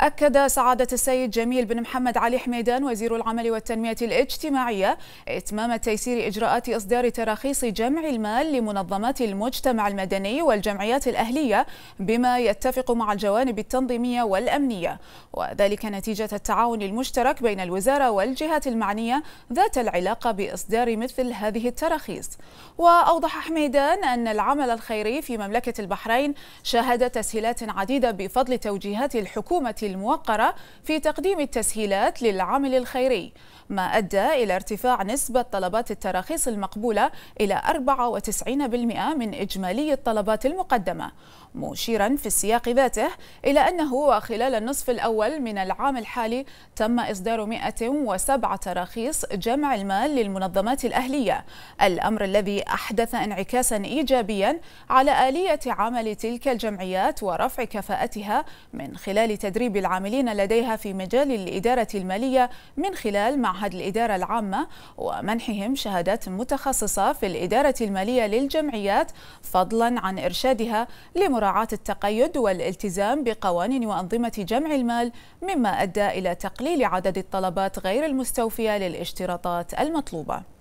أكد سعادة السيد جميل بن محمد علي حميدان وزير العمل والتنمية الاجتماعية إتمام تيسير إجراءات إصدار تراخيص جمع المال لمنظمات المجتمع المدني والجمعيات الأهلية بما يتفق مع الجوانب التنظيمية والأمنية وذلك نتيجة التعاون المشترك بين الوزارة والجهات المعنية ذات العلاقة بإصدار مثل هذه التراخيص وأوضح حميدان أن العمل الخيري في مملكة البحرين شهد تسهيلات عديدة بفضل توجيهات الحكومة الموقرة في تقديم التسهيلات للعمل الخيري ما أدى إلى ارتفاع نسبة طلبات التراخيص المقبولة إلى 94% من إجمالي الطلبات المقدمة مشيرا في السياق ذاته إلى أنه وخلال النصف الأول من العام الحالي تم إصدار 107 تراخيص جمع المال للمنظمات الأهلية الأمر الذي أحدث انعكاسا إيجابيا على آلية عمل تلك الجمعيات ورفع كفاءتها من خلال تدريب تدريب العاملين لديها في مجال الإدارة المالية من خلال معهد الإدارة العامة ومنحهم شهادات متخصصة في الإدارة المالية للجمعيات فضلا عن إرشادها لمراعاة التقيد والالتزام بقوانين وأنظمة جمع المال مما أدى إلى تقليل عدد الطلبات غير المستوفية للاشتراطات المطلوبة